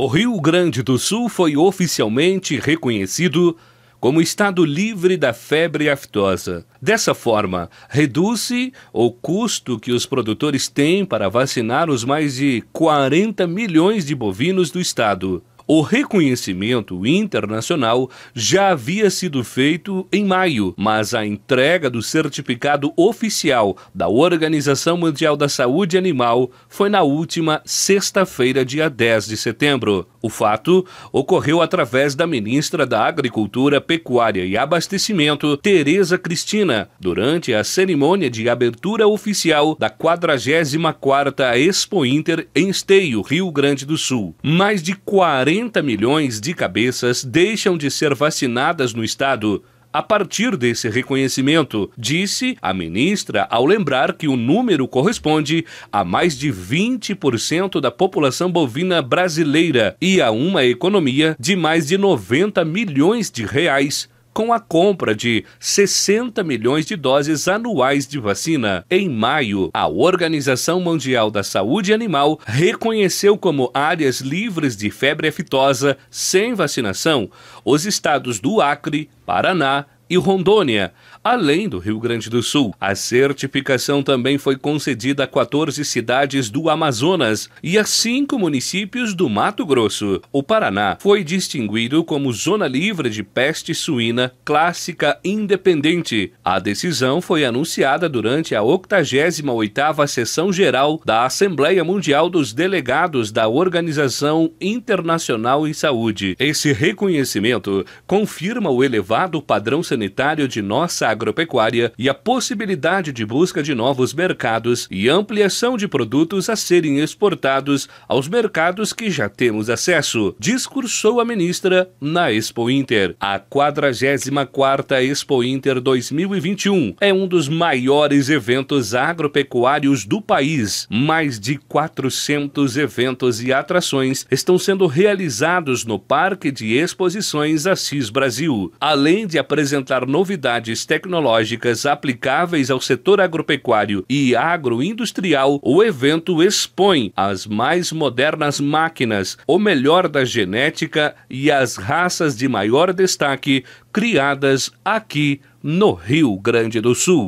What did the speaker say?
o Rio Grande do Sul foi oficialmente reconhecido como estado livre da febre aftosa. Dessa forma, reduz-se o custo que os produtores têm para vacinar os mais de 40 milhões de bovinos do estado. O reconhecimento internacional já havia sido feito em maio, mas a entrega do certificado oficial da Organização Mundial da Saúde Animal foi na última sexta-feira, dia 10 de setembro. O fato ocorreu através da ministra da Agricultura, Pecuária e Abastecimento, Tereza Cristina, durante a cerimônia de abertura oficial da 44ª Expo Inter em Esteio, Rio Grande do Sul. Mais de 40 40 milhões de cabeças deixam de ser vacinadas no estado a partir desse reconhecimento, disse a ministra ao lembrar que o número corresponde a mais de 20% da população bovina brasileira e a uma economia de mais de 90 milhões de reais com a compra de 60 milhões de doses anuais de vacina. Em maio, a Organização Mundial da Saúde Animal reconheceu como áreas livres de febre aftosa sem vacinação os estados do Acre, Paraná, e Rondônia, além do Rio Grande do Sul. A certificação também foi concedida a 14 cidades do Amazonas e a cinco municípios do Mato Grosso. O Paraná foi distinguido como Zona Livre de Peste Suína Clássica Independente. A decisão foi anunciada durante a 88ª Sessão Geral da Assembleia Mundial dos Delegados da Organização Internacional em Saúde. Esse reconhecimento confirma o elevado padrão sanitário sanitário de nossa agropecuária e a possibilidade de busca de novos mercados e ampliação de produtos a serem exportados aos mercados que já temos acesso, discursou a ministra na Expo Inter. A 44ª Expo Inter 2021 é um dos maiores eventos agropecuários do país. Mais de 400 eventos e atrações estão sendo realizados no Parque de Exposições Assis Brasil, além de apresentar apresentar novidades tecnológicas aplicáveis ao setor agropecuário e agroindustrial, o evento expõe as mais modernas máquinas, o melhor da genética e as raças de maior destaque criadas aqui no Rio Grande do Sul.